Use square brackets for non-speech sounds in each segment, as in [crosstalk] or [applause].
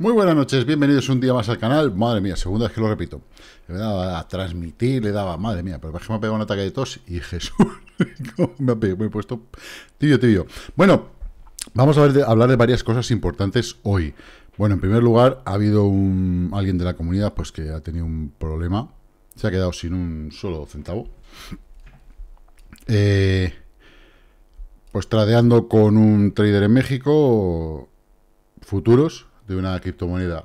Muy buenas noches, bienvenidos un día más al canal. Madre mía, segunda vez que lo repito. Le daba a transmitir, le daba, madre mía, pero es que me ha pegado un ataque de tos y [laughs] Jesús, me, ha he puesto tío tibio. Bueno, vamos a, hablar de varias cosas importantes hoy. Bueno, en primer lugar, ha habido un, alguien de la comunidad pues que ha tenido un problema. Se ha quedado sin un solo centavo. Eh, pues tradeando con un trader en México, futuros, de una criptomoneda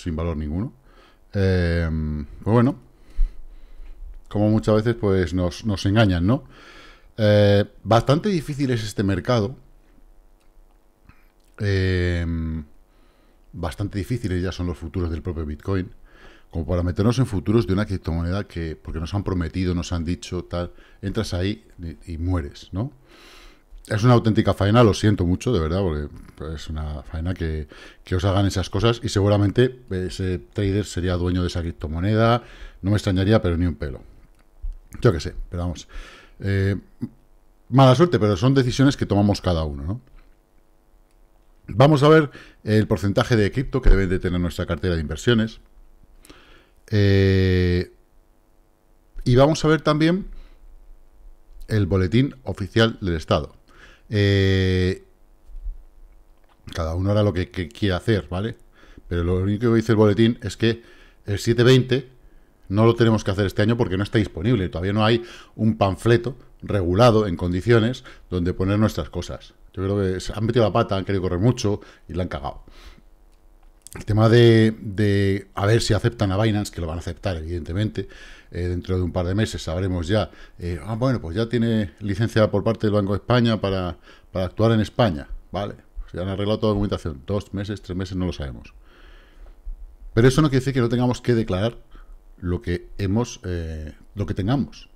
sin valor ninguno. Em, pues bueno, como muchas veces pues nos, engañan, ¿no? Eh, bastante difícil es este mercado. Em, bastante difíciles ya son los futuros del propio Bitcoin. Como para meternos en futuros de una criptomoneda que, porque nos han prometido, nos han dicho, tal, entras ahí y mueres, ¿no? es una auténtica faena, lo siento mucho, de verdad, porque es una faena que, os hagan esas cosas y seguramente ese trader sería dueño de esa criptomoneda, no me extrañaría, pero ni un pelo. Yo qué sé, pero vamos. Eh, mala suerte, pero son decisiones que tomamos cada uno, ¿no? Vamos a ver el porcentaje de cripto que deben de tener nuestra cartera de inversiones. Eh, y vamos a ver también el boletín oficial del Estado. Eh, cada uno hará lo que, quiera hacer, ¿vale? Pero lo único que dice el boletín es que el 720 no lo tenemos que hacer este año porque no está disponible. Todavía no hay un panfleto regulado en condiciones donde poner nuestras cosas. Yo creo que se han metido la pata, han querido correr mucho y la han cagado. El tema de, de a ver si aceptan a Binance, que lo van a aceptar, evidentemente. Eh, dentro de un par de meses sabremos ya, eh, ah, bueno, pues ya tiene licencia por parte del Banco de España para, actuar en España, ¿vale? ...se han arreglado toda la documentación, dos meses, tres meses, no lo sabemos. Pero eso no quiere decir que no tengamos que declarar lo que hemos, eh, lo que tengamos.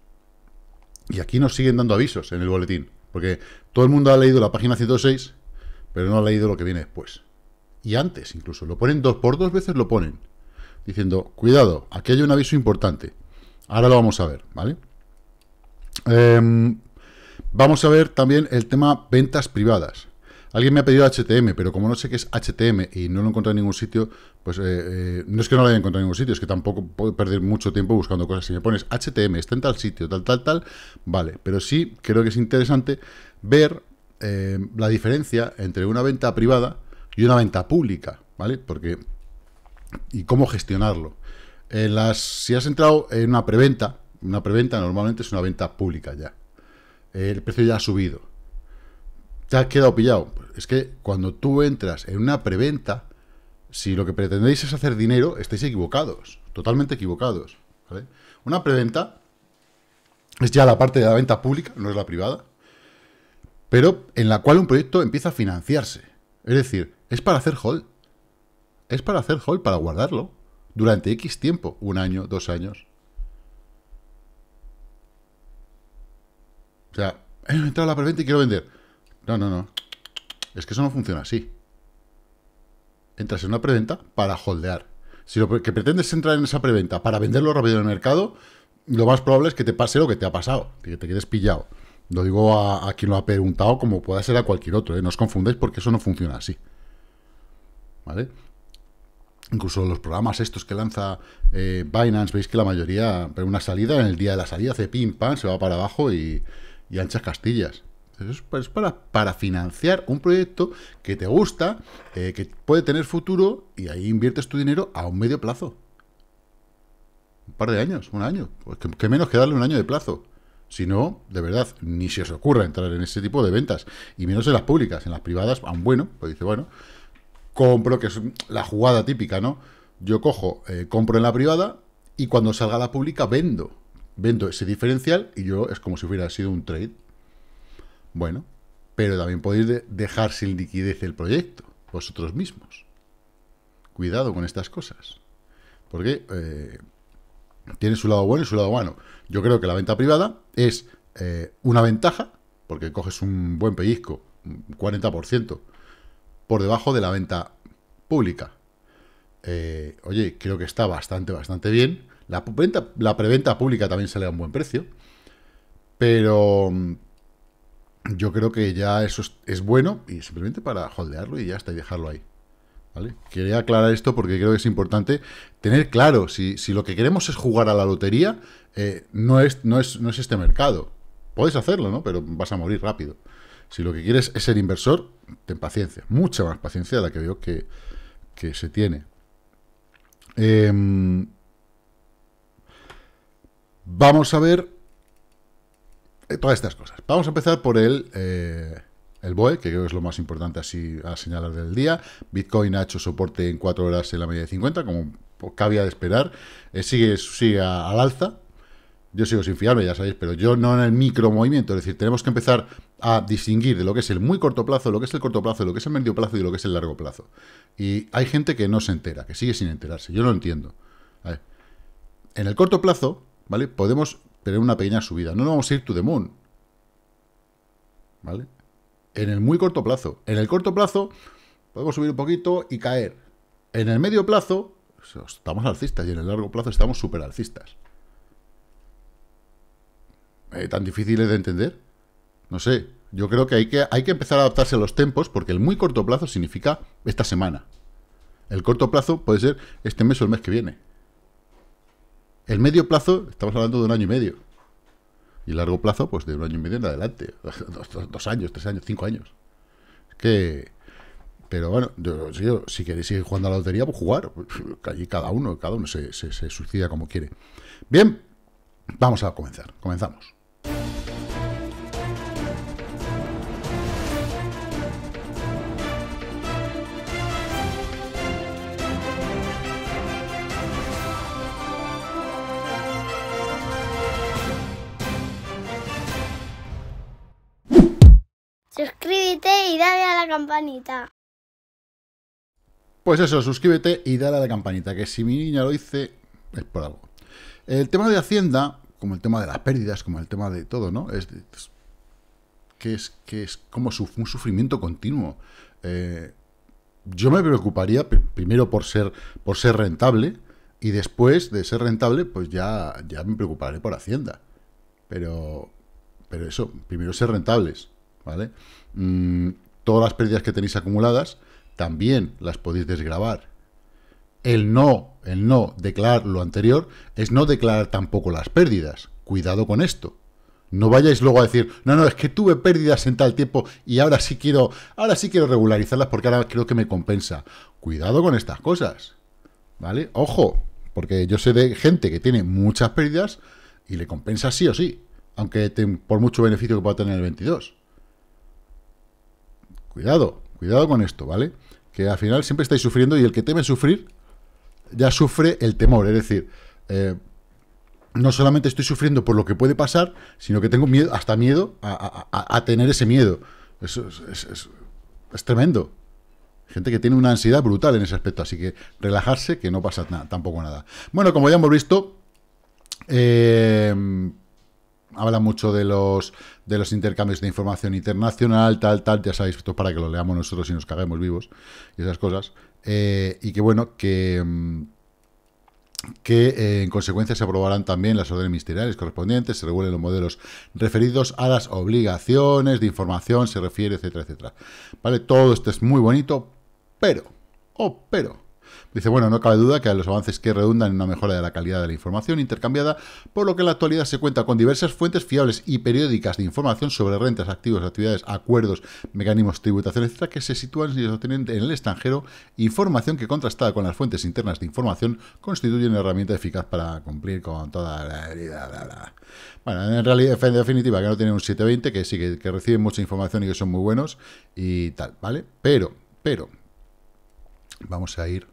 Y aquí nos siguen dando avisos en el boletín, porque todo el mundo ha leído la página 106, pero no ha leído lo que viene después. Y antes incluso, lo ponen dos por dos veces, lo ponen, diciendo, cuidado, aquí hay un aviso importante. Ahora lo vamos a ver, ¿vale? Em, vamos a ver también el tema ventas privadas. Alguien me ha pedido HTML, pero como no sé qué es HTM y no lo he encontrado en ningún sitio, pues eh, eh, no es que no lo haya encontrado en ningún sitio, es que tampoco puedo perder mucho tiempo buscando cosas. Si me pones HTM, está en tal sitio, tal, tal, tal, vale. Pero sí creo que es interesante ver em, la diferencia entre una venta privada y una venta pública, ¿vale? Porque... y cómo gestionarlo. Eh, si has entrado en una preventa, una preventa normalmente es una venta pública ya. Eh, el precio ya ha subido. Te has quedado pillado. Pues es que cuando tú entras en una preventa, si lo que pretendéis es hacer dinero, estáis equivocados, totalmente equivocados. Una preventa es ya la parte de la venta pública, no es la privada, pero en la cual un proyecto empieza a financiarse. Es decir, es para hacer hold. Es para hacer hold, para guardarlo durante X tiempo, un año, dos años. O sea, he entrado a la preventa y quiero vender. No, no, no. Es que eso no funciona así. Entras en una preventa para holdear. Si lo que pretendes entrar en esa preventa para venderlo rápido en el mercado, lo más probable es que te pase lo que te ha pasado, que te quedes pillado. Lo digo a, quien lo ha preguntado, como pueda ser a cualquier otro. ¿eh? No os confundáis porque eso no funciona así. ¿Vale? incluso los programas estos que lanza eh, Binance, veis que la mayoría, pero una salida, en el día de la salida hace pim pam, se va para abajo y, anchas castillas. es pues para, para, financiar un proyecto que te gusta, eh, que puede tener futuro y ahí inviertes tu dinero a un medio plazo. Un par de años, un año. Pues que, menos que darle un año de plazo. Si no, de verdad, ni se os ocurra entrar en ese tipo de ventas. Y menos en las públicas, en las privadas, van bueno, pues dice, bueno, compro, que es la jugada típica, ¿no? Yo cojo, eh, compro en la privada y cuando salga la pública vendo. Vendo ese diferencial y yo es como si hubiera sido un trade. Bueno, pero también podéis dejar sin liquidez el proyecto, vosotros mismos. Cuidado con estas cosas. Porque eh, tiene su lado bueno y su lado malo. Yo creo que la venta privada es eh, una ventaja, porque coges un buen pellizco, un 40%, por debajo de la venta pública. Eh, oye, creo que está bastante, bastante bien. La, venta, la preventa pública también sale a un buen precio. Pero mm, yo creo que ya eso es, bueno y simplemente para holdearlo y ya está y dejarlo ahí. ¿Vale? Quería aclarar esto porque creo que es importante tener claro, si, si lo que queremos es jugar a la lotería, eh, no, es, no, es, no es este mercado. Puedes hacerlo, ¿no? Pero vas a morir rápido. Si lo que quieres es ser inversor, ten paciencia, mucha más paciencia de la que veo que, se tiene. Em, vamos a ver eh, todas estas cosas. Vamos a empezar por el, eh, el BOE, que creo que es lo más importante así a señalar del día. Bitcoin ha hecho soporte en 4 horas en la media de 50, como cabía de esperar. Eh, sigue sigue al alza. Yo sigo sin fiarme, ya sabéis, pero yo no en el micro movimiento. Es decir, tenemos que empezar a distinguir de lo que es el muy corto plazo, lo que es el corto plazo, lo que es el medio plazo y lo que es el largo plazo. Y hay gente que no se entera, que sigue sin enterarse. Yo lo entiendo. En el corto plazo, ¿vale? Podemos tener una pequeña subida. No nos vamos a ir to the moon. ¿Vale? En el muy corto plazo. En el corto plazo podemos subir un poquito y caer. En el medio plazo estamos alcistas y en el largo plazo estamos súper alcistas. Eh, ¿Tan difíciles de entender? No sé, yo creo que hay, que hay que empezar a adaptarse a los tempos porque el muy corto plazo significa esta semana. El corto plazo puede ser este mes o el mes que viene. El medio plazo, estamos hablando de un año y medio. Y el largo plazo, pues de un año y medio en adelante. [laughs] Dos, años, tres años, cinco años. Es que... Pero bueno, yo, si queréis seguir jugando a la lotería, pues jugar. [laughs] Allí cada uno, cada uno se, se suicida como quiere. Bien, vamos a comenzar. Comenzamos. campanita. Pues eso, suscríbete y dale a la campanita, que si mi niña lo hice es por algo. El tema de Hacienda, como el tema de las pérdidas, como el tema de todo, ¿no? Es, que, es que es como un sufrimiento continuo. Eh, yo me preocuparía primero por ser, por ser rentable y después de ser rentable, pues ya, ya me preocuparé por Hacienda. Pero, pero eso, primero ser rentables, ¿vale? Mm, todas las pérdidas que tenéis acumuladas también las podéis desgravar. El no, el no declarar lo anterior es no declarar tampoco las pérdidas. Cuidado con esto. No vayáis luego a decir, no, no, es que tuve pérdidas en tal tiempo y ahora sí quiero, ahora sí quiero regularizarlas porque ahora creo que me compensa. Cuidado con estas cosas. ¿Vale? Ojo, porque yo sé de gente que tiene muchas pérdidas y le compensa sí o sí, aunque por mucho beneficio que pueda tener el 22. Cuidado, cuidado con esto, ¿vale? Que al final siempre estáis sufriendo y el que teme sufrir ya sufre el temor. Es decir, eh, no solamente estoy sufriendo por lo que puede pasar, sino que tengo miedo, hasta miedo a, tener ese miedo. Es, es, tremendo. Gente que tiene una ansiedad brutal en ese aspecto, así que relajarse, que no pasa nada, tampoco nada. Bueno, como ya hemos visto, eh, Habla mucho de los, de los intercambios de información internacional, tal, tal, ya sabéis, esto para que lo leamos nosotros y nos caguemos vivos y esas cosas. Eh, y que bueno, que, mm, que eh, en consecuencia se aprobarán también las órdenes ministeriales correspondientes, se regulen los modelos referidos a las obligaciones de información, se refiere, etcétera, etcétera. Vale, todo esto es muy bonito, pero, oh, pero, Dice, bueno, no cabe duda que los avances que redundan en una mejora de la calidad de la información intercambiada, por lo que en la actualidad se cuenta con diversas fuentes fiables y periódicas de información sobre rentas, activos, actividades, acuerdos, mecanismos, tributaciones, etcétera, que se sitúan y obtienen en el extranjero, información que contrastada con las fuentes internas de información constituye una herramienta eficaz para cumplir con toda la... Herida, Bueno, en realidad, en definitiva, que no tienen un 720, que sí, que reciben mucha información y que son muy buenos y tal, ¿vale? Pero, pero, vamos a ir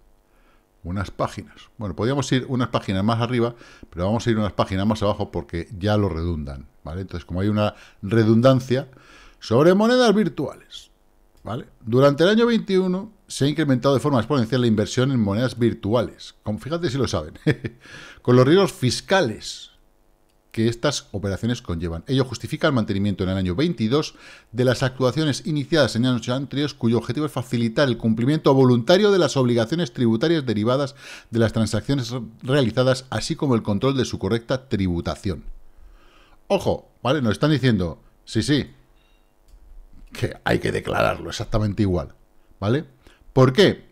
unas páginas. Bueno, podríamos ir unas páginas más arriba, pero vamos a ir unas páginas más abajo porque ya lo redundan, ¿vale? Entonces, como hay una redundancia sobre monedas virtuales, ¿vale? Durante el año 21 se ha incrementado de forma exponencial la inversión en monedas virtuales, fíjate si lo saben, [laughs] con los riesgos fiscales que estas operaciones conllevan. Ello justifica el mantenimiento en el año 22 de las actuaciones iniciadas en años anteriores, cuyo objetivo es facilitar el cumplimiento voluntario de las obligaciones tributarias derivadas de las transacciones realizadas, así como el control de su correcta tributación. Ojo, ¿vale? Nos están diciendo, sí, sí, que hay que declararlo exactamente igual, ¿vale? ¿Por qué?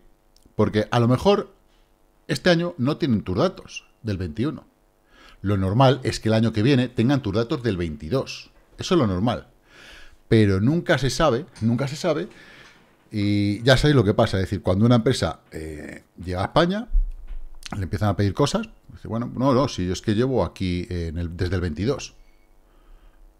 Porque a lo mejor este año no tienen tus datos del 21. Lo normal es que el año que viene tengan tus datos del 22. Eso es lo normal. Pero nunca se sabe, nunca se sabe. Y ya sabéis lo que pasa. Es decir, cuando una empresa eh, llega a España, le empiezan a pedir cosas. Dice, bueno, no, no, si yo es que llevo aquí el, desde el 22.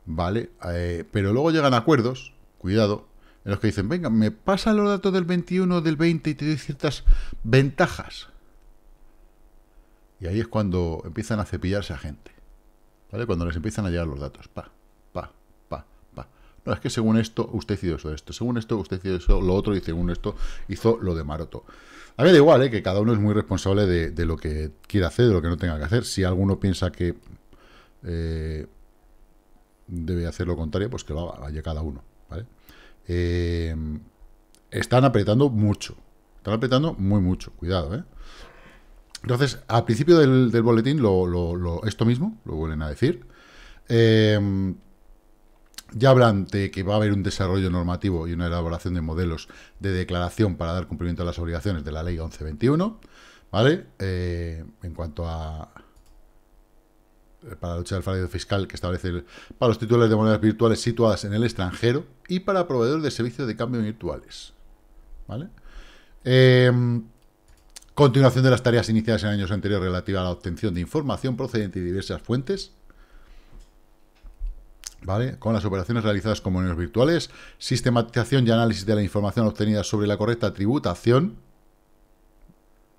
¿Vale? Eh, pero luego llegan acuerdos, cuidado, en los que dicen, venga, me pasan los datos del 21, del 20 y te doy ciertas ventajas. Y ahí es cuando empiezan a cepillarse a gente. ¿Vale? Cuando les empiezan a llegar los datos. Pa, pa, pa, pa. No, es que según esto, usted hizo eso, esto. Según esto, usted hizo eso, lo otro, y según esto, hizo lo de Maroto. A mí da igual, ¿eh? que cada uno es muy responsable de, lo que quiera hacer, de lo que no tenga que hacer. Si alguno piensa que eh, debe hacer lo contrario, pues que vaya cada uno. ¿vale? Eh, están apretando mucho. Están apretando muy mucho, cuidado, ¿eh? Entonces, al principio del, boletín, esto mismo, lo vuelven a decir. Em, ya hablan de que va a haber un desarrollo normativo y una elaboración de modelos de declaración para dar cumplimiento a las obligaciones de la ley 1121, ¿vale? Eh, en cuanto a... Eh, para luchar el fraude fiscal que establece para los titulares de monedas virtuales situadas en el extranjero y para proveedores de servicios de cambio virtuales, ¿vale? Eh, Continuación de las tareas iniciadas en años anteriores relativa a la obtención de información procedente de diversas fuentes. ¿Vale? Con las operaciones realizadas con monedas virtuales, sistematización y análisis de la información obtenida sobre la correcta tributación,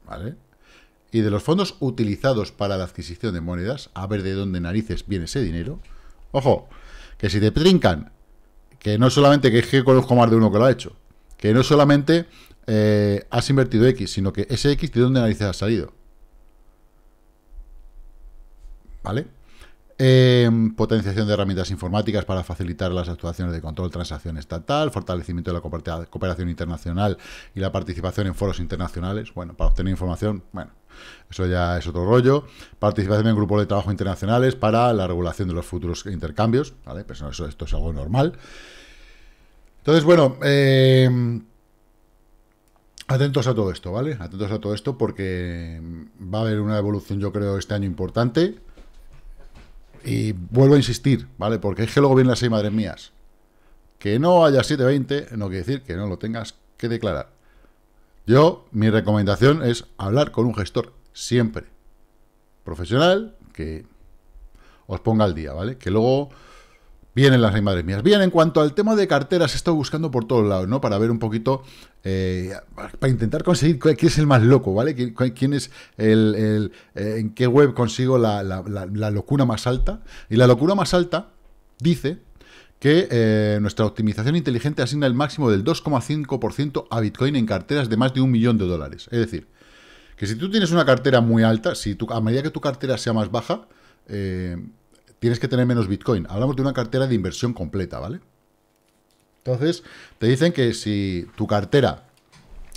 ¿vale? Y de los fondos utilizados para la adquisición de monedas, a ver de dónde narices viene ese dinero. Ojo, que si te trincan, que no solamente, que es que conozco más de uno que lo ha hecho, que no solamente eh, has invertido X, sino que ese X de dónde narices ha salido. ¿Vale? Em, potenciación de herramientas informáticas para facilitar las actuaciones de control, transacción estatal, fortalecimiento de la cooperación internacional y la participación en foros internacionales. Bueno, para obtener información, bueno, eso ya es otro rollo. Participación en grupos de trabajo internacionales para la regulación de los futuros intercambios, ¿vale? Pues eso, esto es algo normal. Entonces, bueno, em, Atentos a todo esto, ¿vale? Atentos a todo esto porque va a haber una evolución, yo creo, este año importante. Y vuelvo a insistir, ¿vale? Porque es que luego vienen las seis madres mías. Que no haya 720 no quiere decir que no lo tengas que declarar. Yo, mi recomendación es hablar con un gestor, siempre. Profesional, que os ponga al día, ¿vale? Que luego Vienen las mías. Bien, en cuanto al tema de carteras, he estado buscando por todos lados, ¿no? Para ver un poquito, eh, para intentar conseguir quién es el más loco, ¿vale? ¿Quién, es el, eh, en qué web consigo la, locura más alta? Y la locura más alta dice que eh, nuestra optimización inteligente asigna el máximo del 2,5% a Bitcoin en carteras de más de un millón de dólares. Es decir, que si tú tienes una cartera muy alta, si a medida que tu cartera sea más baja, tienes que tener menos Bitcoin. Hablamos de una cartera de inversión completa, ¿vale? Entonces, te dicen que si tu cartera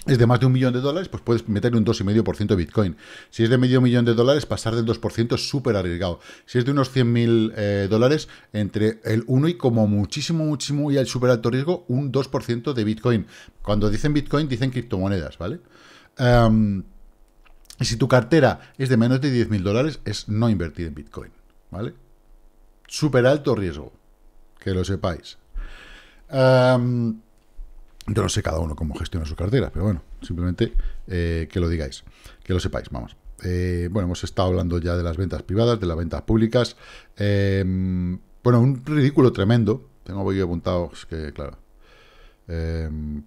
es de más de un millón de dólares, pues puedes meterle un 2,5% de Bitcoin. Si es de medio millón de dólares, pasar del 2% es súper arriesgado. Si es de unos 100.000 mil eh, dólares, entre el 1 y como muchísimo, muchísimo y al súper alto riesgo, un 2% de Bitcoin. Cuando dicen Bitcoin, dicen criptomonedas, ¿vale? Em, y si tu cartera es de menos de 10.000 dólares, es no invertir en Bitcoin, ¿vale? súper alto riesgo, que lo sepáis. yo no sé cada uno cómo gestiona sus carteras, pero bueno, simplemente eh, que lo digáis, que lo sepáis, vamos. Eh, bueno, hemos estado hablando ya de las ventas privadas, de las ventas públicas. Em, bueno, un ridículo tremendo. Tengo que apuntado, que claro. Em,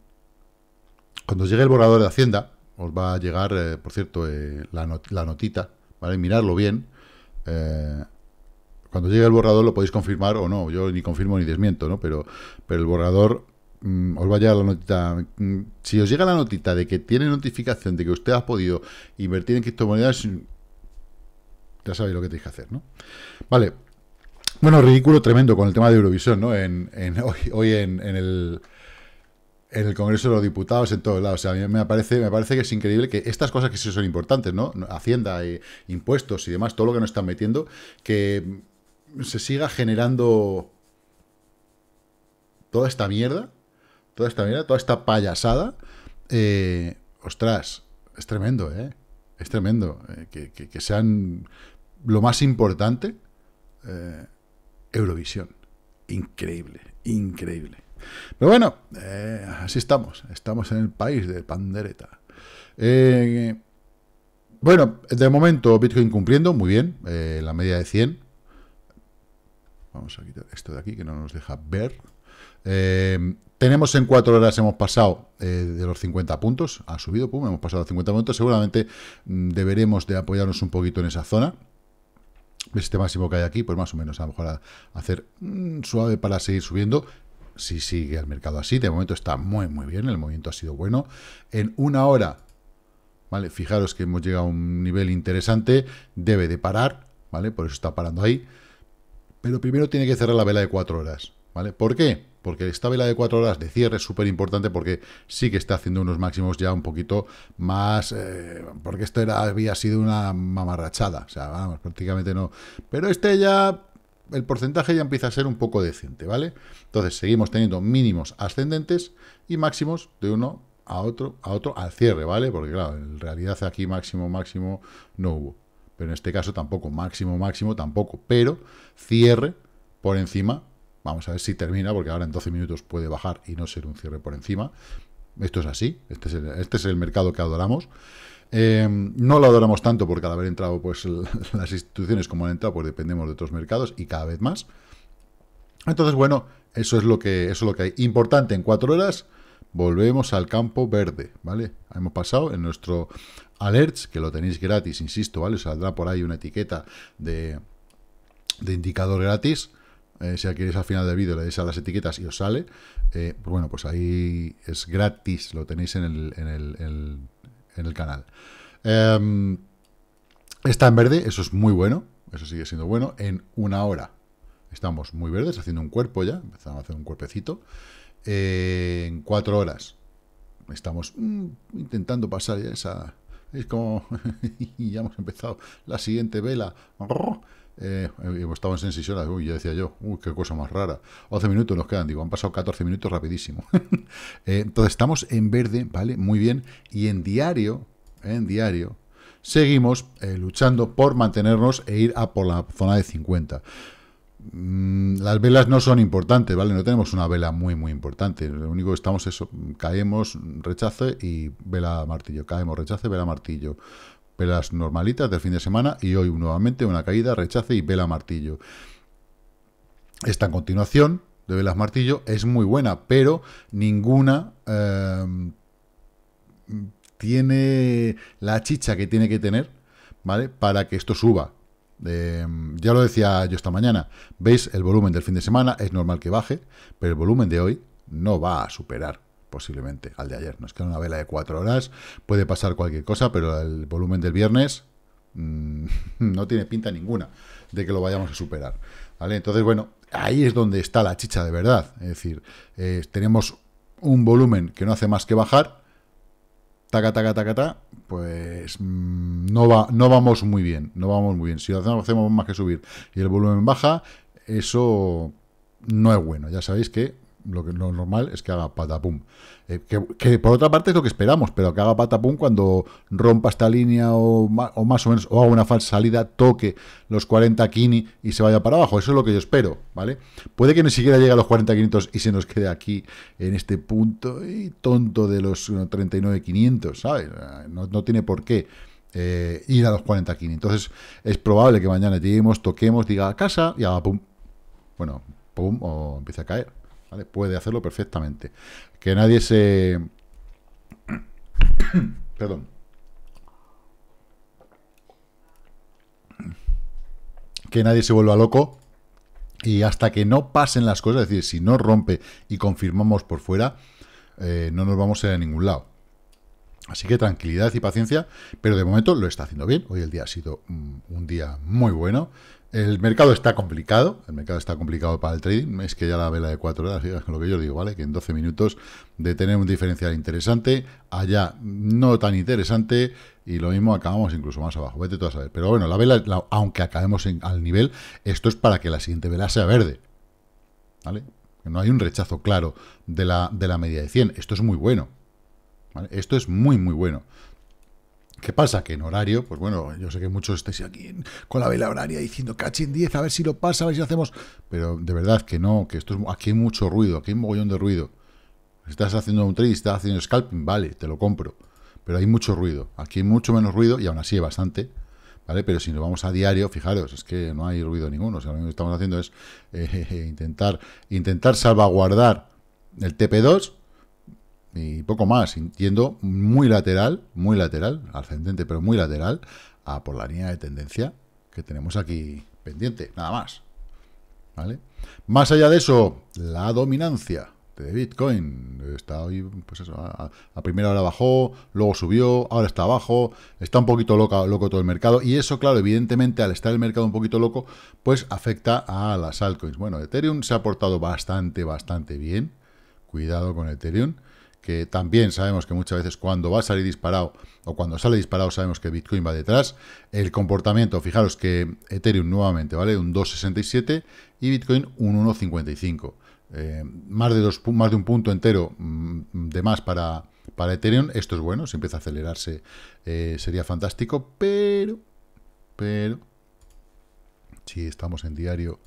cuando llegue el borrador de Hacienda, os va a llegar, eh, por cierto, la, notita, ¿vale? Mirarlo bien cuando llegue el borrador lo podéis confirmar o no, yo ni confirmo ni desmiento, ¿no? Pero, pero el borrador mm, os va a llegar la notita. Mm, si os llega la notita de que tiene notificación de que usted ha podido invertir en criptomonedas, mm, ya sabéis lo que tenéis que hacer, ¿no? Vale. Bueno, ridículo tremendo con el tema de Eurovisión, ¿no? En, [laughs] hoy, en, el en el Congreso de los Diputados, en todos lados. O sea, a mí me parece, me parece que es increíble que estas cosas que sí son importantes, ¿no? Hacienda, eh, impuestos y demás, todo lo que nos están metiendo, que se siga generando toda esta mierda, toda esta mierda, toda esta payasada, eh, ostras, es tremendo, ¿eh? Es tremendo eh, que, sean lo más importante, eh, Eurovisión. Increíble, increíble. Pero bueno, así estamos, estamos en el país de pandereta. bueno, de momento Bitcoin cumpliendo, muy bien, la media de 100, Vamos a quitar esto de aquí que no nos deja ver. Eh, tenemos en cuatro horas, hemos pasado eh, de los 50 puntos, ha subido, pum, hemos pasado a 50 puntos, seguramente mm, deberemos de apoyarnos un poquito en esa zona. Este máximo que hay aquí, pues más o menos a lo mejor hacer mm, suave para seguir subiendo. Si sigue el mercado así, de momento está muy muy bien, el movimiento ha sido bueno. En una hora, ¿vale? Fijaros que hemos llegado a un nivel interesante, debe de parar, ¿vale? Por eso está parando ahí. Pero primero tiene que cerrar la vela de 4 horas. ¿Vale? ¿Por qué? Porque esta vela de 4 horas de cierre es súper importante porque sí que está haciendo unos máximos ya un poquito más... Eh, porque esto era, había sido una mamarrachada, o sea, vamos, prácticamente no. Pero este ya... El porcentaje ya empieza a ser un poco decente, ¿vale? Entonces seguimos teniendo mínimos ascendentes y máximos de uno a otro, a otro al cierre, ¿vale? Porque claro, en realidad aquí máximo, máximo no hubo. Pero en este caso tampoco, máximo, máximo, tampoco. Pero cierre por encima. Vamos a ver si termina, porque ahora en 12 minutos puede bajar y no ser un cierre por encima. Esto es así, este es el, este mercado que adoramos. Eh, no lo adoramos tanto porque al haber entrado pues [laughs] las instituciones como han entrado, pues dependemos de otros mercados y cada vez más. Entonces, bueno, eso es lo que, eso es lo que hay. Importante en cuatro horas, volvemos al campo verde, ¿vale? Hemos pasado en nuestro alerts, que lo tenéis gratis, insisto, ¿vale? Os saldrá por ahí una etiqueta de, de indicador gratis. Eh, si queréis al final del vídeo le dais a las etiquetas y os sale. Eh, pues bueno, pues ahí es gratis, lo tenéis en el, en en el canal. Em, está en verde, eso es muy bueno, eso sigue siendo bueno. En una hora estamos muy verdes, haciendo un cuerpo ya, empezamos a hacer un cuerpecito en cuatro horas. Estamos mm, intentando pasar ya esa... Es como... [laughs] ya hemos empezado la siguiente vela. hemos eh, estamos en 6 horas, uy, ya decía yo, qué cosa más rara. 11 minutos nos quedan, digo, han pasado 14 minutos rapidísimo. [laughs] Eh, entonces estamos en verde, ¿vale? Muy bien. Y en diario, en diario, seguimos eh, luchando por mantenernos e ir a por la zona de 50. Mm, las velas no son importantes, ¿vale? No tenemos una vela muy, muy importante. Lo único que estamos es caemos, rechace y vela martillo. Caemos, rechace, vela martillo. Velas normalitas del fin de semana y hoy nuevamente una caída, rechace y vela martillo. Esta continuación de velas martillo es muy buena, pero ninguna em, tiene la chicha que tiene que tener, ¿vale? Para que esto suba. Em, ya lo decía yo esta mañana, veis el volumen del fin de semana, es normal que baje, pero el volumen de hoy no va a superar posiblemente al de ayer. Nos queda una vela de cuatro horas, puede pasar cualquier cosa, pero el volumen del viernes mm, [laughs] no tiene pinta ninguna de que lo vayamos a superar. ¿vale? Entonces, bueno, ahí es donde está la chicha de verdad. Es decir, eh, tenemos un volumen que no hace más que bajar, taca, taca, taca, taca, pues mm, no, va, no vamos muy bien, no vamos muy bien. Si hacemos más que subir y el volumen baja, eso no es bueno. Ya sabéis que lo, que, lo normal es que haga patapum. Eh, que, por otra parte es lo que esperamos, pero que haga patapum cuando rompa esta línea o, más o menos, o haga una falsa salida, toque los 40 kini y se vaya para abajo. Eso es lo que yo espero, ¿vale? Puede que ni siquiera llegue a los 40 500 y se nos quede aquí en este punto y tonto de los 39 500, ¿sabes? No, no tiene por qué. Eh, ir a los 40 kini. Entonces, es probable que mañana lleguemos, toquemos, diga a casa y haga pum. Bueno, pum, o empiece a caer. Puede hacerlo perfectamente. Que nadie se... [coughs] Perdón. Que nadie se vuelva loco y hasta que no pasen las cosas, es decir, si no rompe y confirmamos por fuera, eh, no nos vamos a, ir a ningún lado. Así que tranquilidad y paciencia, pero de momento lo está haciendo bien. Hoy el día ha sido mm, un día muy bueno. El mercado está complicado, el mercado está complicado para el trading, es que ya la vela de 4 horas, es lo que yo digo, ¿vale? Que en 12 minutos de tener un diferencial interesante, allá no tan interesante, y lo mismo acabamos incluso más abajo, vete tú a saber. Pero bueno, la vela, aunque acabemos al nivel, esto es para que la siguiente vela sea verde, ¿vale? No hay un rechazo claro de la, de la media de 100, esto es muy bueno. Esto es muy, muy bueno. ¿Qué pasa? Que en horario, pues bueno, yo sé que muchos estáis aquí con la vela horaria diciendo cachín 10, a ver si lo pasa, a ver si hacemos. Pero de verdad que no, que esto aquí hay mucho ruido, aquí hay un mogollón de ruido. Estás haciendo un trade, estás haciendo scalping, vale, te lo compro. Pero hay mucho ruido. Aquí hay mucho menos ruido y aún así hay bastante. ¿Vale? Pero si nos vamos a diario, fijaros, es que no hay ruido ninguno. O sea, lo que estamos haciendo es eh, [laughs] intentar, intentar salvaguardar el TP2 y poco más, sintiendo muy lateral, muy lateral, ascendente, pero muy lateral, a por la línea de tendencia que tenemos aquí pendiente, nada más. ¿Vale? Más allá de eso, la dominancia de Bitcoin está hoy, pues eso, a, primera hora bajó, luego subió, ahora está abajo, está un poquito loca, loco todo el mercado, y eso, claro, evidentemente, al estar el mercado un poquito loco, pues afecta a las altcoins. Bueno, Ethereum se ha portado bastante, bastante bien, cuidado con Ethereum, que también sabemos que muchas veces cuando va a salir disparado o cuando sale disparado sabemos que Bitcoin va detrás. El comportamiento, fijaros que Ethereum nuevamente, ¿vale? Un 2,67 y Bitcoin un 1,55. Eh, más, de más de un punto entero mm, de más para, para Ethereum. Esto es bueno, si empieza a acelerarse eh, sería fantástico, pero, pero, si estamos en diario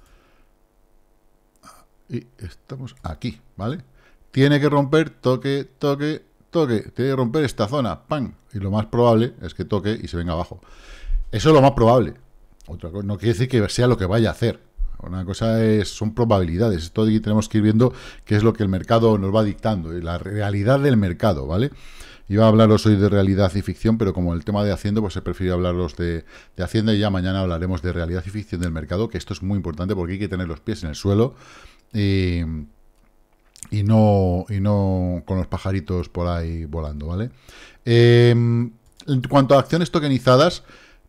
ah, y estamos aquí, ¿vale? Tiene que romper, toque, toque, toque. Tiene que romper esta zona, ¡pam! Y lo más probable es que toque y se venga abajo. Eso es lo más probable. Otra cosa, no quiere decir que sea lo que vaya a hacer. Una cosa es, son probabilidades. Esto aquí tenemos que ir viendo qué es lo que el mercado nos va dictando, la realidad del mercado, ¿vale? Iba a hablaros hoy de realidad y ficción, pero como el tema de Hacienda, pues he preferido hablaros de, de Hacienda y ya mañana hablaremos de realidad y ficción del mercado, que esto es muy importante porque hay que tener los pies en el suelo y no, y no con los pajaritos por ahí volando, ¿vale? Em, en cuanto a acciones tokenizadas,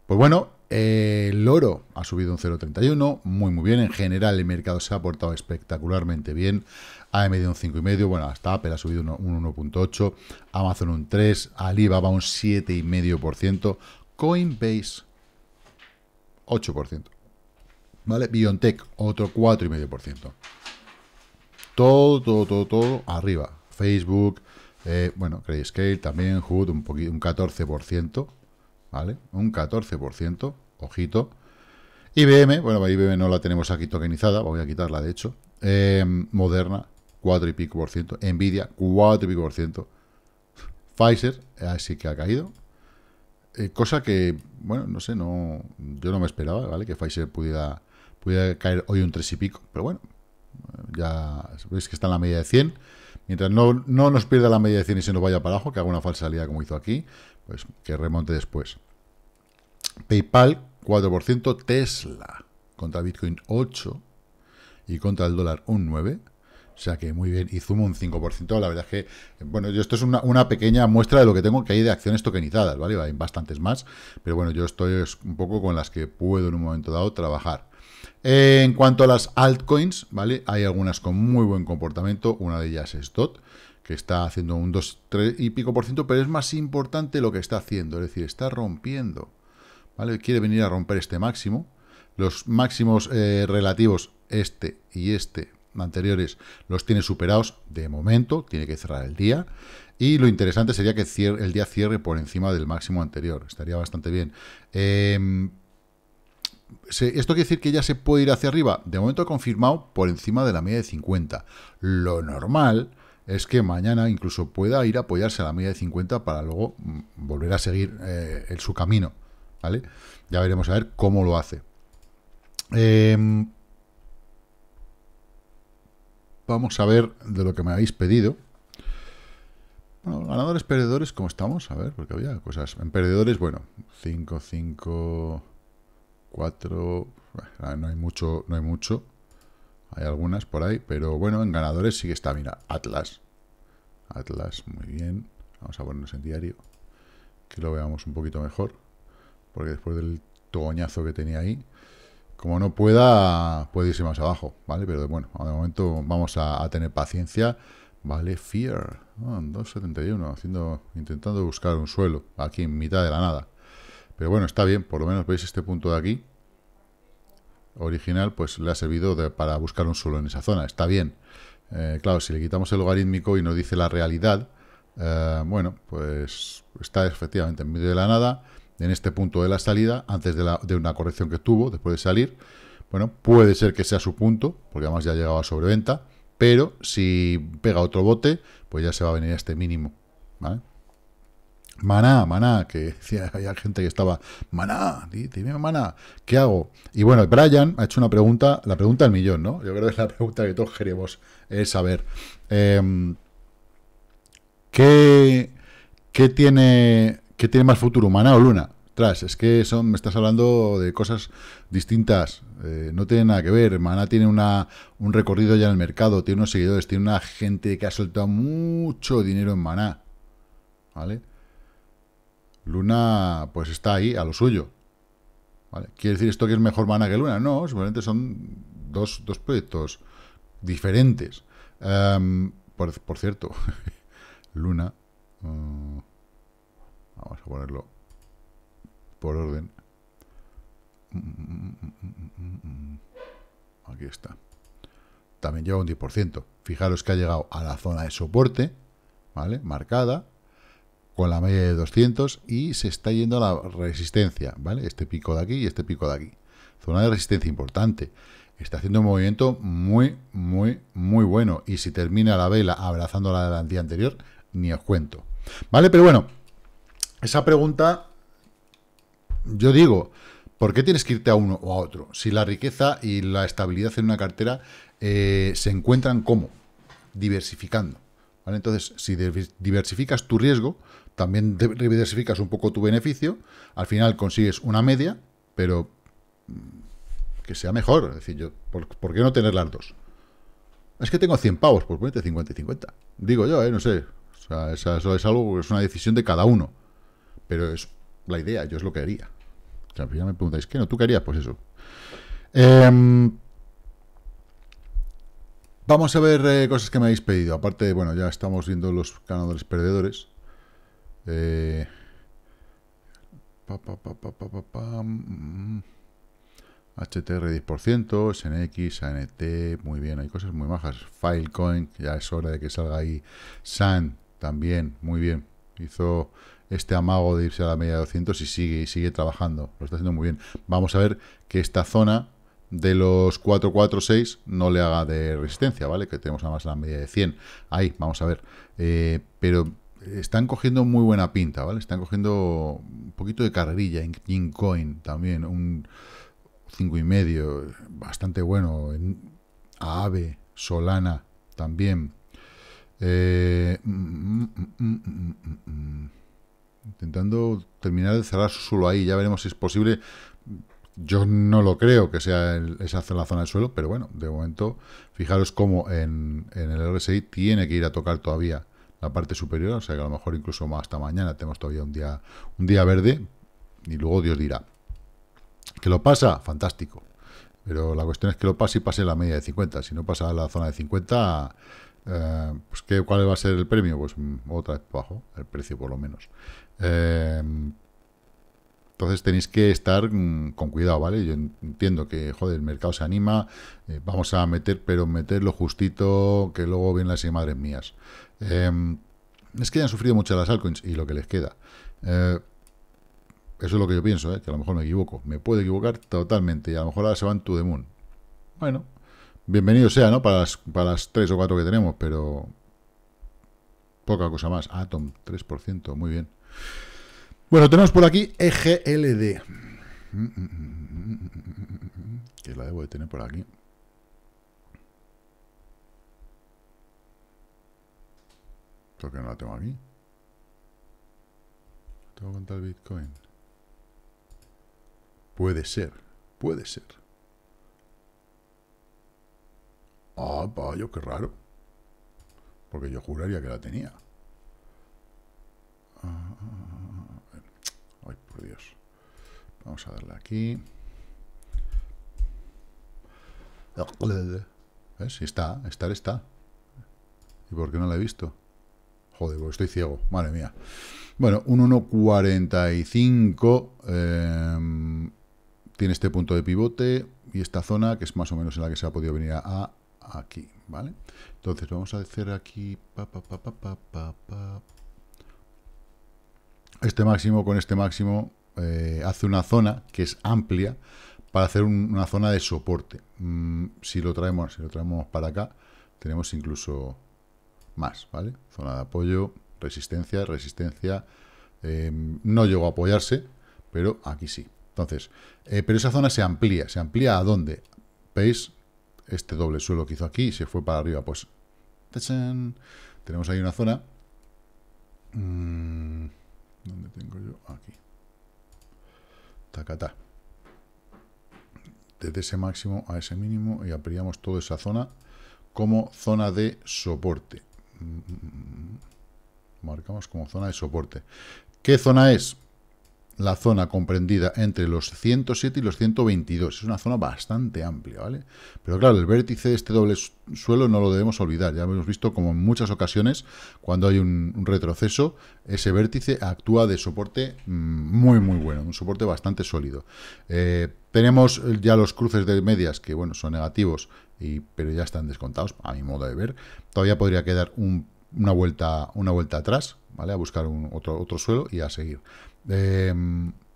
pues bueno, el oro ha subido un 0,31, muy muy bien, en general el mercado se ha portado espectacularmente bien, AMD un 5,5, bueno, hasta Apple ha subido un, un 1,8, Amazon un 3, Alibaba un 7,5%, Coinbase 8%, ¿vale? BioNTech otro 4,5%. Todo, todo, todo, todo arriba. Facebook, eh, bueno, Credit también, Hood, un, un 14%, ¿vale? Un 14%, ojito. IBM, bueno, IBM no la tenemos aquí tokenizada, voy a quitarla de hecho. Eh, Moderna, 4 y pico por ciento. Nvidia, 4 y pico por ciento. Pfizer, así que ha caído. Eh, cosa que, bueno, no sé, no yo no me esperaba, ¿vale? Que Pfizer pudiera, pudiera caer hoy un 3 y pico, pero bueno, ya veis que está en la media de 100. Mientras no, nos pierda la media de 100 y se nos vaya para abajo, que haga una falsa salida como hizo aquí, pues que remonte después. PayPal, 4%, Tesla contra Bitcoin 8 y contra el dólar un 9. O sea que muy bien, y Zoom un 5%. La verdad es que, bueno, yo esto es una, una, pequeña muestra de lo que tengo que hay de acciones tokenizadas, ¿vale? Hay bastantes más, pero bueno, yo estoy un poco con las que puedo en un momento dado trabajar. Eh, en cuanto a las altcoins, ¿vale? Hay algunas con muy buen comportamiento, una de ellas es DOT, que está haciendo un 2, 3 y pico por ciento, pero es más importante lo que está haciendo, es decir, está rompiendo, ¿vale? Quiere venir a romper este máximo, los máximos eh, relativos, este y este anteriores, los tiene superados de momento, tiene que cerrar el día, y lo interesante sería que el día cierre por encima del máximo anterior, estaría bastante bien. Em, ¿Esto quiere decir que ya se puede ir hacia arriba? De momento confirmado por encima de la media de 50. Lo normal es que mañana incluso pueda ir a apoyarse a la media de 50 para luego mm, volver a seguir en eh, su camino. ¿vale? Ya veremos a ver cómo lo hace. Em, vamos a ver de lo que me habéis pedido. Bueno, ganadores, perdedores, ¿cómo estamos? A ver, porque había cosas. En perdedores, bueno, 5, 5 cuatro... Ah, no hay mucho, no hay mucho. Hay algunas por ahí, pero bueno, en ganadores ...sigue que está, mira, Atlas. Atlas, muy bien. Vamos a ponernos en diario. Que lo veamos un poquito mejor. Porque después del toñazo que tenía ahí, como no pueda, puede irse más abajo, ¿vale? Pero bueno, de momento vamos a, tener paciencia. Vale, Fear. 2.71, ah, intentando buscar un suelo aquí en mitad de la nada. Pero bueno, está bien, por lo menos veis este punto de aquí. Original, pues le ha servido para buscar un suelo en esa zona. Está bien. Eh, claro, si le quitamos el logarítmico y nos dice la realidad, eh, bueno, pues está efectivamente en medio de la nada, en este punto de la salida, antes de, de una corrección que tuvo, después de salir. Bueno, puede ser que sea su punto, porque además ya ha llegado a sobreventa, pero si pega otro bote, pues ya se va a venir a este mínimo. ¿vale? Maná, maná, que decía, [laughs] había gente que estaba, maná, dime maná, ¿qué hago? Y bueno, Brian ha hecho una pregunta, la pregunta del millón, ¿no? Yo creo que es la [laughs] pregunta que todos queremos es saber. Em, ¿qué, ¿qué, tiene, ¿Qué tiene más futuro, maná o luna? Tras, es que son, me estás hablando de cosas distintas, eh, no tiene nada que ver. Maná tiene una, un recorrido ya en el mercado, tiene unos seguidores, tiene una gente que ha soltado mucho dinero en Maná, ¿vale? Luna, pues está ahí, a lo suyo. ¿Quiere decir esto que es mejor Mana que Luna? No, simplemente son dos, dos proyectos diferentes. Em, por, cierto, [laughs] Luna... Eh, vamos a ponerlo por orden. Aquí está. También lleva un 10%. Fijaros que ha llegado a la zona de soporte, ¿vale? Marcada, en la media de 200 y se está yendo a la resistencia, ¿vale? Este pico de aquí y este pico de aquí. Zona de resistencia importante. Está haciendo un movimiento muy, muy, muy bueno. Y si termina la vela abrazando la del día anterior, ni os cuento. ¿Vale? Pero bueno, esa pregunta, yo digo, ¿por qué tienes que irte a uno o a otro? Si la riqueza y la estabilidad en una cartera eh, se encuentran como diversificando. ¿Vale? Entonces, si diversificas tu riesgo, también diversificas un poco tu beneficio, al final consigues una media, pero mm, que sea mejor. decir, yo, ¿por, qué no tener las dos? Es que tengo 100 pavos, pues ponete 50 y 50. Digo yo, ¿eh? no sé. eso, es algo, es una decisión de cada uno. Pero es la idea, yo es lo que haría. O sea, ya me preguntáis, ¿qué no? ¿Tú querías? Pues eso. Em, vamos a ver eh, cosas que me habéis pedido. Aparte, bueno, ya estamos viendo los ganadores perdedores. Eh, pa, HTR 10%, SNX, ANT, muy bien, hay cosas muy majas. Filecoin, ya es hora de que salga ahí. San, también, muy bien. Hizo este amago de irse a la media de 200 y sigue, y sigue trabajando. Lo está haciendo muy bien. Vamos a ver que esta zona de los 446 no le haga de resistencia, ¿vale? Que tenemos además la media de 100. Ahí, vamos a ver. Eh, pero están cogiendo muy buena pinta, ¿vale? Están cogiendo un poquito de carrerilla en King también, un 5,5, bastante bueno. En Aave, Solana también. Eh, mm, mm, mm, intentando terminar de cerrar su suelo ahí, ya veremos si es posible. Yo no lo creo que sea esa la zona del suelo, pero bueno, de momento, fijaros cómo en, en el RSI tiene que ir a tocar todavía la parte superior, o sea que a lo mejor incluso más hasta mañana tenemos todavía un día, un día verde y luego Dios dirá. ¿Que lo pasa? Fantástico. Pero la cuestión es que lo pase y pase la media de 50. Si no pasa la zona de 50, eh, pues ¿qué, ¿cuál va a ser el premio? Pues mm, otra vez bajo, el precio por lo menos. Eh, entonces tenéis que estar mm, con cuidado, ¿vale? Yo entiendo que, joder, el mercado se anima, eh, vamos a meter, pero meterlo justito, que luego vienen las madres mías. Em, es que ya han sufrido mucho las altcoins y lo que les queda. Eh, eso es lo que yo pienso, ¿eh? que a lo mejor me equivoco. Me puedo equivocar totalmente y a lo mejor ahora se van to the moon. Bueno, bienvenido sea, ¿no? Para las, para las tres o cuatro que tenemos, pero poca cosa más. Atom, 3%, muy bien. Bueno, tenemos por aquí EGLD. Que la debo de tener por aquí. Creo que no la tengo aquí. ¿Tengo que contar Bitcoin? Puede ser, puede ser. Ah, oh, qué raro. Porque yo juraría que la tenía. ah. ah por Dios. Vamos a darle aquí. ¿Ves? Si está, estar está. ¿Y porque no la he visto? Joder, estoy ciego. Madre mía. Bueno, un 1.45 em, tiene este punto de pivote y esta zona, que es más o menos en la que se ha podido venir a, aquí, ¿vale? Entonces vamos a hacer aquí... pa, pa, este máximo con este máximo eh, hace una zona que es amplia para hacer una zona de soporte. Mm, si lo traemos, si lo traemos para acá, tenemos incluso más, ¿vale? Zona de apoyo, resistencia, resistencia. Em, no llegó a apoyarse, pero aquí sí. Entonces, eh, pero esa zona se amplía. ¿Se amplía a dónde? ¿Veis? Este doble suelo que hizo aquí y se fue para arriba. Pues, tenemos ahí una zona... Mm. ¿Dónde tengo yo? Aquí. Tacata. Desde ese máximo a ese mínimo y ampliamos toda esa zona como zona de soporte. Mm, mm, mm, Marcamos como zona de soporte. ¿Qué zona es? la zona comprendida entre los 107 y los 122. Es una zona bastante amplia, ¿vale? Pero claro, el vértice de este doble suelo no lo debemos olvidar. Ya hemos visto como en muchas ocasiones, cuando hay un, retroceso, ese vértice actúa de soporte mm, muy, muy bueno, un soporte bastante sólido. Eh, tenemos eh, ya los cruces de medias, que bueno, son negativos, y, pero ya están descontados, a mi modo de ver. Todavía podría quedar una, vuelta, una vuelta atrás, ¿vale? A buscar un, otro, otro suelo y a seguir. Eh,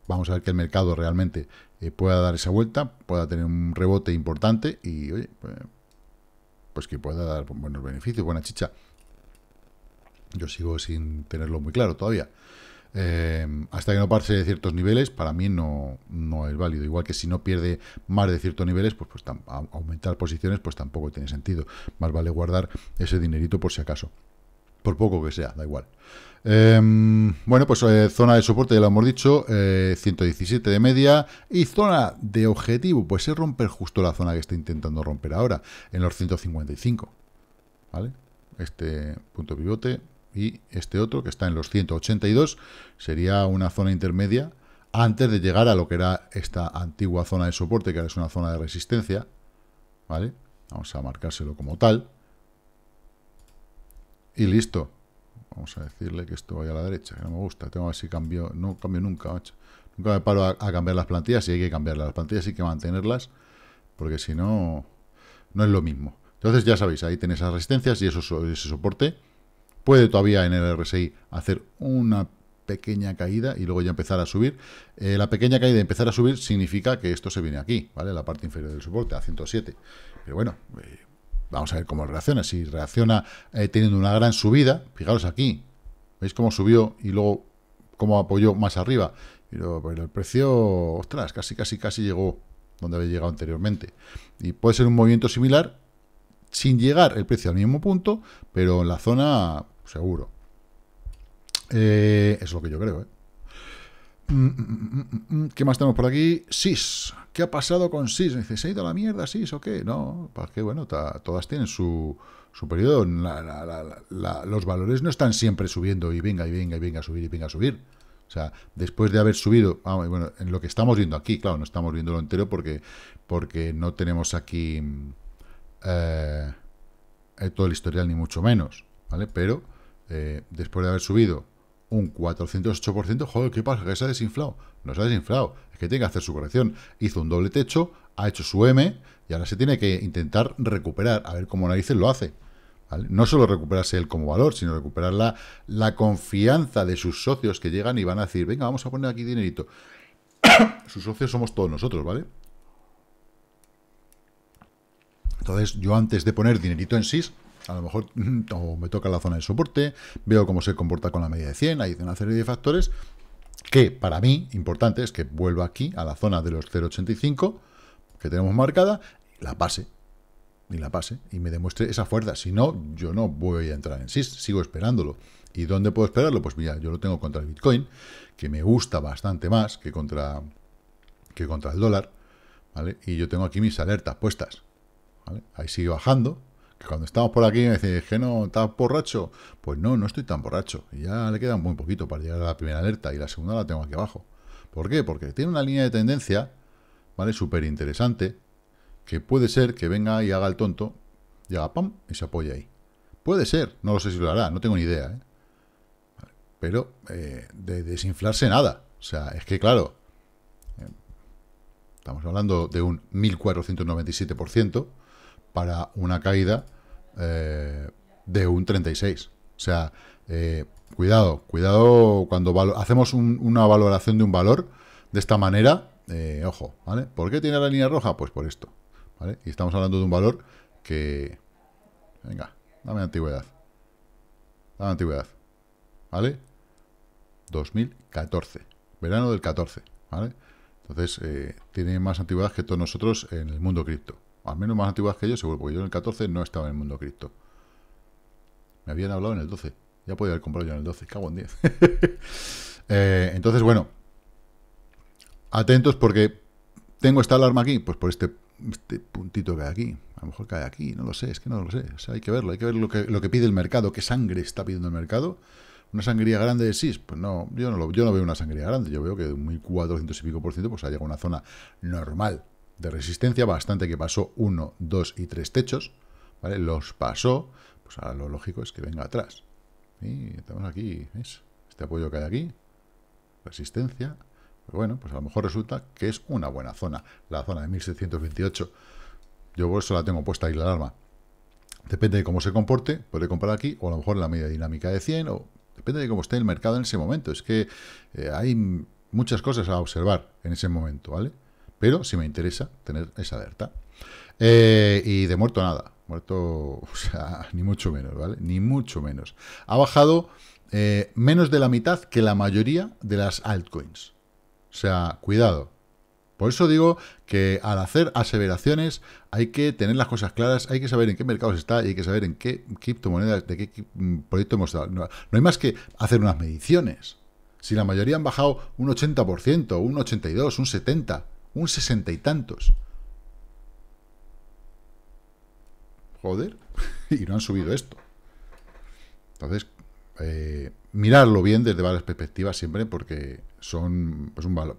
vamos a ver que el mercado realmente eh, pueda dar esa vuelta, pueda tener un rebote importante y, oye, pues, pues, que pueda dar buenos beneficios, buena chicha. Yo sigo sin tenerlo muy claro todavía. Eh, hasta que no pase de ciertos niveles, para mí no, es válido. Igual que si no pierde más de ciertos niveles, pues, pues aumentar posiciones pues tampoco tiene sentido. Más vale guardar ese dinerito por si acaso. Por poco que sea, da igual. Em, bueno, pues eh, zona de soporte, ya lo hemos dicho, 117 eh, de media. Y zona de objetivo, pues es romper justo la zona que está intentando romper ahora, en los 155. ¿Vale? Este punto pivote y este otro, que está en los 182, sería una zona intermedia antes de llegar a lo que era esta antigua zona de soporte, que ahora es una zona de resistencia. ¿Vale? Vamos a marcárselo como tal. Y listo. Vamos a decirle que esto vaya a la derecha, que no me gusta. Tengo así si cambio. No cambio nunca, macho. Nunca me paro a, cambiar las plantillas y hay que cambiarlas. Las plantillas hay que mantenerlas, porque si no, no es lo mismo. Entonces, ya sabéis, ahí tenéis las resistencias y eso, ese soporte. Puede todavía en el RSI hacer una pequeña caída y luego ya empezar a subir. Eh, la pequeña caída y empezar a subir significa que esto se viene aquí, ¿vale? La parte inferior del soporte, a 107. Pero bueno, eh, Vamos a ver cómo reacciona. Si reacciona eh, teniendo una gran subida, fijaros aquí, ¿veis cómo subió y luego cómo apoyó más arriba? Pero, el precio, ostras, casi, casi, casi llegó donde había llegado anteriormente. Y puede ser un movimiento similar, sin llegar el precio al mismo punto, pero en la zona seguro. Eh, es lo que yo creo, ¿eh? Mm, mm, mm, ¿Qué más tenemos por aquí? SIS. ¿Qué ha pasado con SIS? ¿se ha ido a la mierda SIS o qué? No, ¿para qué? bueno, todas tienen su, su periodo. los valores no están siempre subiendo y venga, y venga, y venga a subir, y venga a subir. O sea, después de haber subido, ah, bueno, en lo que estamos viendo aquí, claro, no estamos viendo lo entero porque, porque no tenemos aquí eh, eh, todo el historial ni mucho menos, ¿vale? Pero eh, después de haber subido un 408%. Joder, ¿qué pasa? Que se ha desinflado. No se ha desinflado. Es que tiene que hacer su corrección. Hizo un doble techo, ha hecho su M y ahora se tiene que intentar recuperar. A ver cómo narices lo hace. No solo recuperarse él como valor, sino recuperar la, la confianza de sus socios que llegan y van a decir, venga, vamos a poner aquí dinerito. [coughs] sus socios somos todos nosotros, ¿vale? Entonces, yo antes de poner dinerito en SIS, a lo mejor mm, o me toca la zona de soporte, veo cómo se comporta con la media de 100, hay una serie de factores que para mí, importante, es que vuelva aquí a la zona de los 0.85 que tenemos marcada, la pase, y la pase, y me demuestre esa fuerza. Si no, yo no voy a entrar en SIS... sigo esperándolo. ¿Y dónde puedo esperarlo? Pues mira, yo lo tengo contra el Bitcoin, que me gusta bastante más que contra, que contra el dólar, Y yo tengo aquí mis alertas puestas, Ahí sigue bajando, que cuando estamos por aquí me decís, que no, ¿estás borracho? Pues no, no estoy tan borracho. ya le queda muy poquito para llegar a la primera alerta y la segunda la tengo aquí abajo. ¿Por qué? Porque tiene una línea de tendencia, ¿vale? Súper interesante, que puede ser que venga y haga el tonto, y haga pam, y se apoye ahí. Puede ser, no lo sé si lo hará, no tengo ni idea, ¿eh? Pero eh, de desinflarse nada. O sea, es que claro, eh, Estamos hablando de un 1.497%, para una caída eh, de un 36. O sea, eh, cuidado, cuidado cuando hacemos una valoración de un valor de esta manera, eh, ojo, ¿vale? ¿Por qué tiene la línea roja? Pues por esto, ¿vale? Y estamos hablando de un valor que... Venga, dame antigüedad. Dame antigüedad, ¿vale? 2014, verano del 14, ¿vale? Entonces, tiene más antigüedad que todos nosotros en el mundo cripto al menos más antiguas que yo, seguro, porque yo en el 14 no estaba en el mundo cripto. Me habían hablado en el 12. Ya podía haber comprado yo en el 12, cago en 10. [laughs] Eh, entonces, bueno, atentos porque tengo esta alarma aquí, pues por este, este, puntito que hay aquí. A lo mejor cae aquí, no lo sé, es que no lo sé. O sea, hay que verlo, hay que ver lo que, pide el mercado, qué sangre está pidiendo el mercado. ¿Una sangría grande de SIS? Pues no, yo no, yo no veo una sangría grande. Yo veo que de un 1.400 y pico por ciento pues ha llegado a una zona normal de resistencia, bastante que pasó 1, 2 y 3 techos, ¿vale? Los pasó, pues ahora lo lógico es que venga atrás. Y tenemos aquí, Este apoyo que hay aquí, resistencia, pero pues bueno, pues a lo mejor resulta que es una buena zona, la zona de 1628. Yo por eso la tengo puesta ahí la alarma. Depende de cómo se comporte, puede comprar aquí, o a lo mejor en la media dinámica de 100, o depende de cómo esté el mercado en ese momento. Es que eh, hay muchas cosas a observar en ese momento, ¿vale? Pero si me interesa tener esa alerta. Eh, y de muerto nada. Muerto, [laughs] o sea, ni mucho menos, ¿vale? Ni mucho menos. Ha bajado eh, menos de la mitad que la mayoría de las altcoins. O sea, cuidado. Por eso digo que al hacer aseveraciones hay que tener las cosas claras, hay que saber en qué mercados está hay que saber en qué criptomonedas, de qué mm, proyecto hemos estado... no hay más que hacer unas mediciones. Si la mayoría han bajado un 80%, un 82%, un 70%, un sesenta y tantos. Joder, [laughs] y no han subido esto. Entonces, eh, mirarlo bien desde varias perspectivas siempre porque son un valor,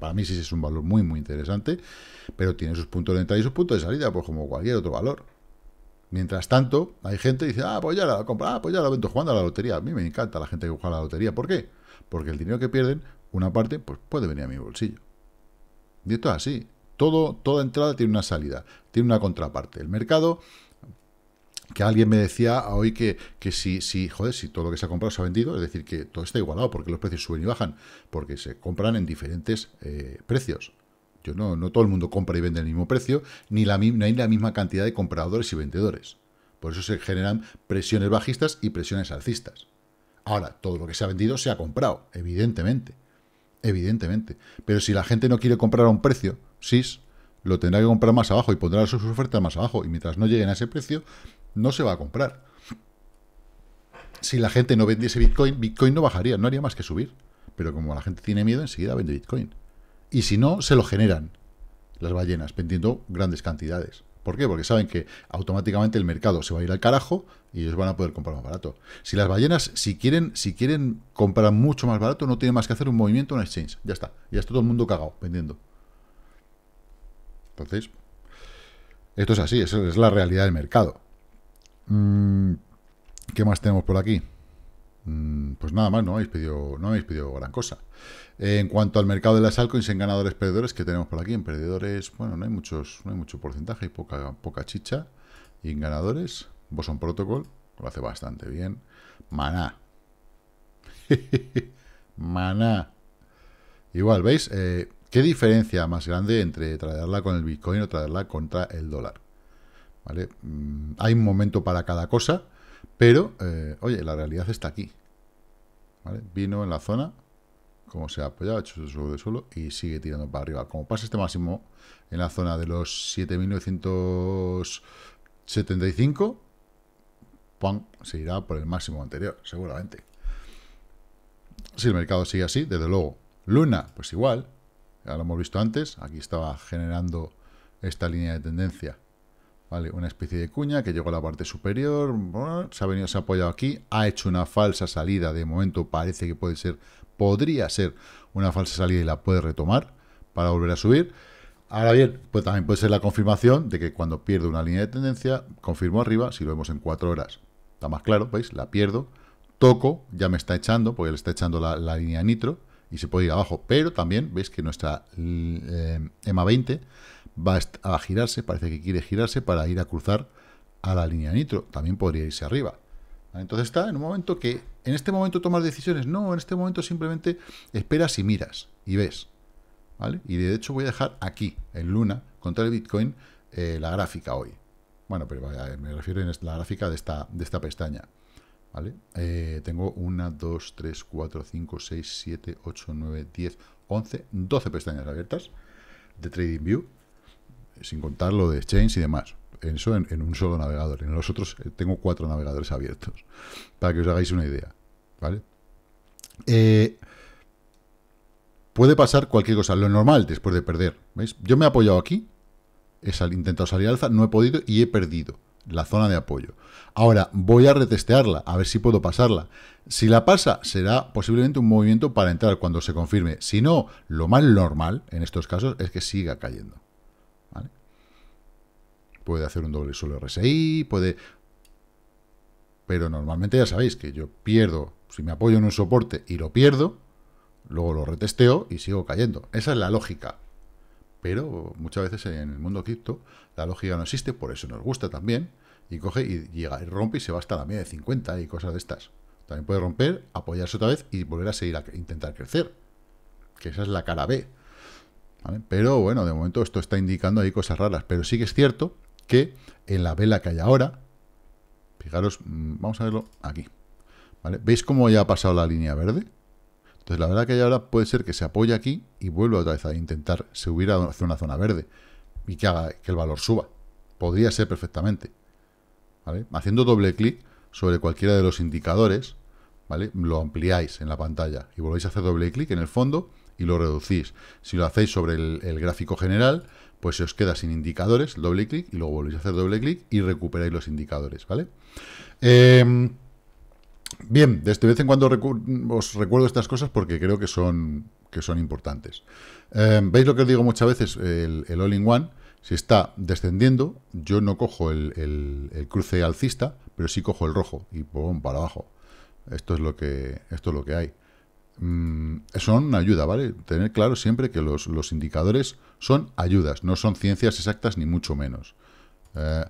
para, mí sí es un valor muy, muy interesante, pero tiene sus puntos de entrada y sus puntos de salida, pues como cualquier otro valor. Mientras tanto, hay gente que dice, ah, pues ya la compra, ah, pues ya la vendo jugando a la lotería. A mí me encanta la gente que juega a la lotería. ¿Por qué? Porque el dinero que pierden, una parte, pues puede venir a mi bolsillo. Y esto es así. Todo, toda entrada tiene una salida, tiene una contraparte. El mercado, que alguien me decía hoy que, que si, si, joder, si todo lo que se ha comprado se ha vendido, es decir, que todo está igualado, porque los precios suben y bajan, porque se compran en diferentes eh, precios. Yo no, no todo el mundo compra y vende al mismo precio, ni la, ni hay la misma cantidad de compradores y vendedores. Por eso se generan presiones bajistas y presiones alcistas. Ahora, todo lo que se ha vendido se ha comprado, evidentemente. Evidentemente. Pero si la gente no quiere comprar a un precio, SIS, lo tendrá que comprar más abajo y pondrá sus ofertas más abajo. Y mientras no lleguen a ese precio, no se va a comprar. Si la gente no vendiese Bitcoin, Bitcoin no bajaría, no haría más que subir. Pero como la gente tiene miedo, enseguida vende Bitcoin. Y si no, se lo generan las ballenas, vendiendo grandes cantidades. ¿Por qué? Porque saben que automáticamente el mercado se va a ir al carajo y ellos van a poder comprar más barato. Si las ballenas, si quieren, si quieren comprar mucho más barato, no tienen más que hacer un movimiento en exchange. Ya está. Ya está todo el mundo cagado vendiendo. Entonces, esto es así, es la realidad del mercado. Mm, ¿Qué más tenemos por aquí? Mm, pues nada más, no habéis pedido, habéis pedido gran cosa. En cuanto al mercado de las altcoins en ganadores perdedores que tenemos por aquí, en perdedores, bueno, no hay muchos, no hay mucho porcentaje, hay poca, poca chicha. Y en ganadores, Boson Protocol, lo hace bastante bien. Maná. [laughs] Maná. Igual, ¿veis? Eh, ¿Qué diferencia más grande entre traerla con el Bitcoin o traerla contra el dólar? ¿Vale? Mm, hay un momento para cada cosa, pero, eh, oye, la realidad está aquí. Vino en la zona, como se ha apoyado, ha hecho su suelo de suelo y sigue tirando para arriba. Como pasa este máximo en la zona de los 7975, se irá por el máximo anterior, seguramente. Si el mercado sigue así, desde luego. Luna, pues igual, ya lo hemos visto antes, aquí estaba generando esta línea de tendencia Vale, una especie de cuña que llegó a la parte superior, se ha venido, se ha apoyado aquí, ha hecho una falsa salida, de momento parece que puede ser, podría ser una falsa salida y la puede retomar para volver a subir. Ahora bien, pues también puede ser la confirmación de que cuando pierdo una línea de tendencia, confirmo arriba, si lo vemos en cuatro horas, está más claro, ¿veis? La pierdo, toco, ya me está echando, porque le está echando la, línea nitro, y se puede ir abajo, pero también, ¿veis que nuestra eh, EMA 20 va a girarse, parece que quiere girarse para ir a cruzar a la línea nitro, también podría irse arriba. Entonces está en un momento que, en este momento tomas decisiones, no, en este momento simplemente esperas y miras y ves. ¿vale? Y de hecho voy a dejar aquí, en Luna, contra el Bitcoin, eh, la gráfica hoy. Bueno, pero me refiero en la gráfica de esta, de esta pestaña. ¿vale? Eh, tengo 1, 2, 3, 4, 5, 6, 7, 8, 9, 10, 11, 12 pestañas abiertas de Trading View sin contar lo de Exchange y demás. Eso en, un solo navegador. En los otros eh, tengo cuatro navegadores abiertos, para que os hagáis una idea. ¿Vale? Eh, puede pasar cualquier cosa, lo normal después de perder. ¿Veis? Yo me he apoyado aquí, he intentado salir alza, no he podido y he perdido la zona de apoyo. Ahora voy a retestearla, a ver si puedo pasarla. Si la pasa, será posiblemente un movimiento para entrar cuando se confirme. Si no, lo más normal en estos casos es que siga cayendo puede hacer un doble suelo RSI, puede... Pero normalmente ya sabéis que yo pierdo, si me apoyo en un soporte y lo pierdo, luego lo retesteo y sigo cayendo. Esa es la lógica. Pero muchas veces en el mundo cripto la lógica no existe, por eso nos gusta también. Y coge y llega y rompe y se va hasta la media de 50 y cosas de estas. También puede romper, apoyarse otra vez y volver a seguir a intentar crecer. Que esa es la cara B. Pero bueno, de momento esto está indicando ahí cosas raras. Pero sí que es cierto que en la vela que hay ahora, fijaros, mm, vamos a verlo aquí, ¿Veis cómo ya ha pasado la línea verde? Entonces la vela que hay ahora puede ser que se apoye aquí y vuelva otra vez a intentar subir hacia una zona verde y que haga que el valor suba. Podría ser perfectamente. Haciendo doble clic sobre cualquiera de los indicadores, ¿vale? Lo ampliáis en la pantalla y volvéis a hacer doble clic en el fondo y lo reducís. Si lo hacéis sobre el, el gráfico general, pues se os queda sin indicadores, doble clic, y luego volvéis a hacer doble clic y recuperáis los indicadores, ¿vale? Em, bien, de este vez en cuando os recuerdo estas cosas porque creo que son, que son importantes. Em, ¿Veis lo que os digo muchas veces? El, all-in-one, si está descendiendo, yo no cojo el, cruce alcista, pero sí cojo el rojo y pongo para abajo. Esto es lo que, esto es lo que hay. Mm, son una ayuda, ¿vale? Tener claro siempre que los, indicadores son ayudas, no son ciencias exactas ni mucho menos. Eh,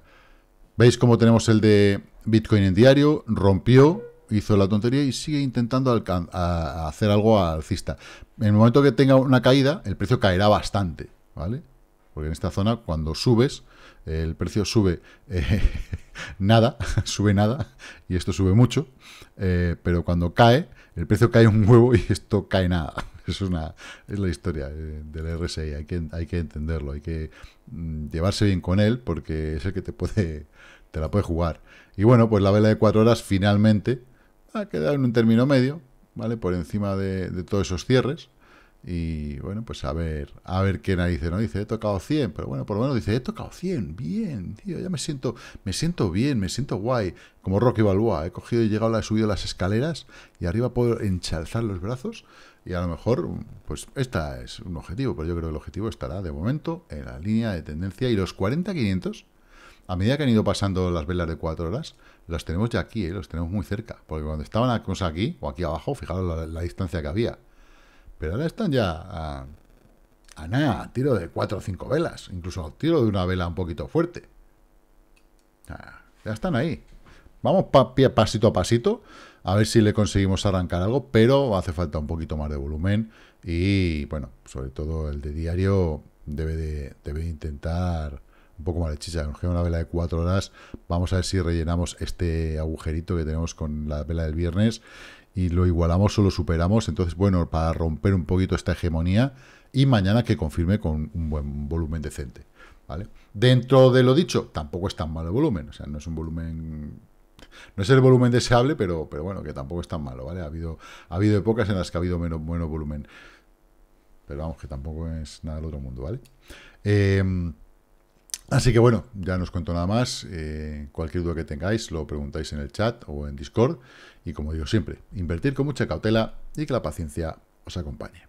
¿Veis cómo tenemos el de Bitcoin en diario? Rompió, hizo la tontería y sigue intentando hacer algo alcista. En el momento que tenga una caída, el precio caerá bastante, ¿vale? Porque en esta zona, cuando subes, el precio sube eh, [laughs] nada, [laughs] sube nada, y esto sube mucho, eh, pero cuando cae, el precio cae un huevo y esto cae nada. [laughs] Es, una, es la historia del RSI, hay que, hay que entenderlo, hay que mm, llevarse bien con él porque es el que te puede [laughs] te la puede jugar. Y bueno, pues la vela de cuatro horas finalmente ha quedado en un término medio, ¿vale? Por encima de todos esos cierres. Y bueno, pues a ver, a ver qué dice, ¿no? Dice, he tocado 100, pero bueno, por lo menos dice, he tocado 100, bien, tío, ya me siento, me siento bien, me siento guay, como Rocky Balboa, he cogido y llegado, he subido las escaleras y arriba puedo enchalzar los brazos y a lo mejor, pues esta es un objetivo, pero yo creo que el objetivo estará de momento en la línea de tendencia y los 40-500, a medida que han ido pasando las velas de 4 horas, los tenemos ya aquí, eh, los tenemos muy cerca, porque cuando estaban aquí, o aquí abajo, fijaros la distancia que había, pero ahora están ya a, nada, tiro de cuatro o cinco velas, incluso a tiro de una vela un poquito fuerte. ya están ahí. Vamos pasito a pasito, a ver si le conseguimos arrancar algo, pero hace falta un poquito más de volumen y, bueno, sobre todo el de diario debe de, debe intentar un poco más de chicha. Nos queda una vela de 4 horas. Vamos a ver si rellenamos este agujerito que tenemos con la vela del viernes y lo igualamos o lo superamos. Entonces, bueno, para romper un poquito esta hegemonía y mañana que confirme con un buen volumen decente. ¿Vale? Dentro de lo dicho, tampoco es tan malo el volumen, o sea, no es un volumen... No es el volumen deseable, pero, pero bueno, que tampoco es tan malo, ¿vale? Ha habido, ha habido épocas en las que ha habido menos, menos volumen. Pero vamos, que tampoco es nada del otro mundo, ¿vale? Eh, Así que bueno, ya no os cuento nada más. Eh, cualquier duda que tengáis lo preguntáis en el chat o en Discord. Y como digo siempre, invertir con mucha cautela y que la paciencia os acompañe.